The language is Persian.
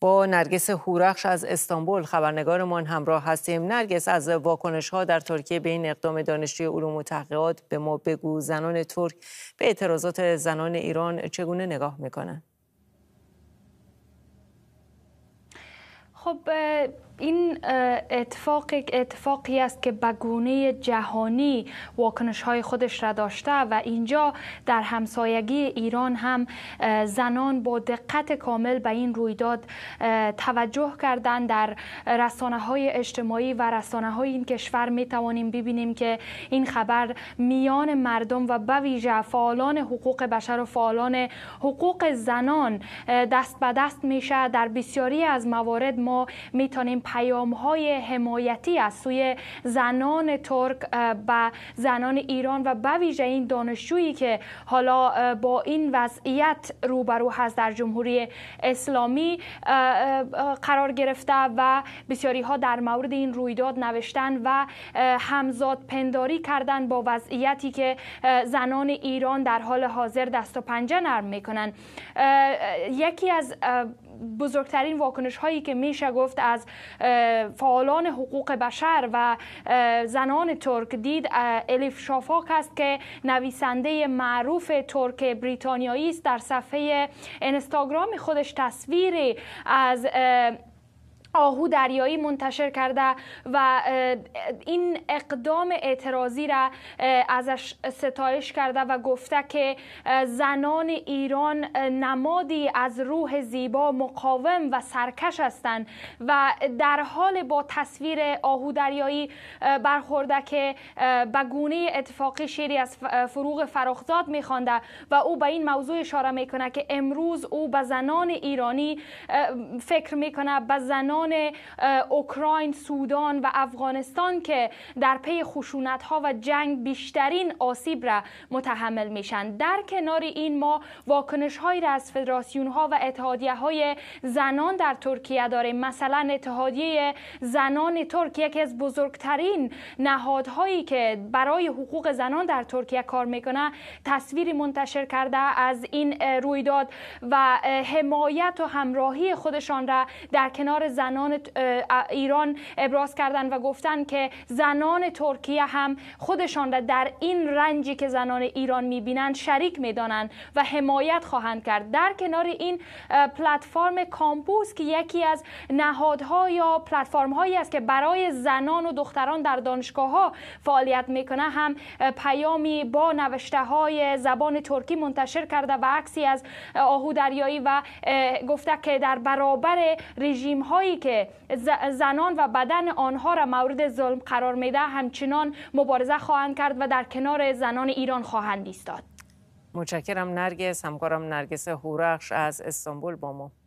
با نرگس هورخش از استانبول خبرنگارمان همراه هستیم نرگس از واکنش ها در ترکیه به این اقدام دانشجوی علوم و تحقیقات به ما بگو زنان ترک به اعتراضات زنان ایران چگونه نگاه میکنند خب این اتفاق اتفاقی است که بگونه جهانی واکنش های خودش را داشته و اینجا در همسایگی ایران هم زنان با دقت کامل به این رویداد توجه کردن در رسانه های اجتماعی و رسانه های این کشور می توانیم ببینیم که این خبر میان مردم و به ویژه فعالان حقوق بشر و فعالان حقوق زنان دست به دست میشه در بسیاری از موارد ما میتونیم پیام های حمایتی از سوی زنان ترک و زنان ایران و ویژه این دانشجویی که حالا با این وضعیت روبرو هست در جمهوری اسلامی قرار گرفته و بسیاری ها در مورد این رویداد نوشتن و همزاد پنداری کردن با وضعیتی که زنان ایران در حال حاضر دست و پنجه نرم میکنن یکی از بزرگترین واکنش هایی که میشه گفت از فعالان حقوق بشر و زنان ترک دید الیف شافاق است که نویسنده معروف ترک بریتانیایی است در صفحه اینستاگرام خودش تصویری از آهو دریایی منتشر کرده و این اقدام اعتراضی را ازش ستایش کرده و گفته که زنان ایران نمادی از روح زیبا مقاوم و سرکش هستند و در حال با تصویر آهو دریایی برخورده که به گونه اتفاقی شیری از فروغ فراخزاد میخوانده و او به این موضوع اشاره میکنه که امروز او به زنان ایرانی فکر میکنه به زنان اوکراین سودان و افغانستان که در پی خشونت ها و جنگ بیشترین آسیب را متحمل میشن در کنار این ما واکنش هایی را از فدراسیون ها و اتحادیه های زنان در ترکیه داریم مثلا اتحادیه زنان ترکیه یکی از بزرگترین نهادهایی که برای حقوق زنان در ترکیه کار میکنه تصویری منتشر کرده از این رویداد و حمایت و همراهی خودشان را در کنار زنان زنان ایران ابراز کردن و گفتن که زنان ترکیه هم خودشان را در این رنجی که زنان ایران میبینند شریک میدانند و حمایت خواهند کرد در کنار این پلتفرم کامپوس که یکی از نهادها یا پلتفرم هایی است که برای زنان و دختران در دانشگاه ها فعالیت میکنه هم پیامی با نوشته های زبان ترکی منتشر کرده و عکسی از آهو دریایی و گفته که در برابر رژیم هایی که زنان و بدن آنها را مورد ظلم قرار میده همچنان مبارزه خواهند کرد و در کنار زنان ایران خواهند ایستاد متشکرم نرگس همکارم نرگس هورخش از استانبول با ما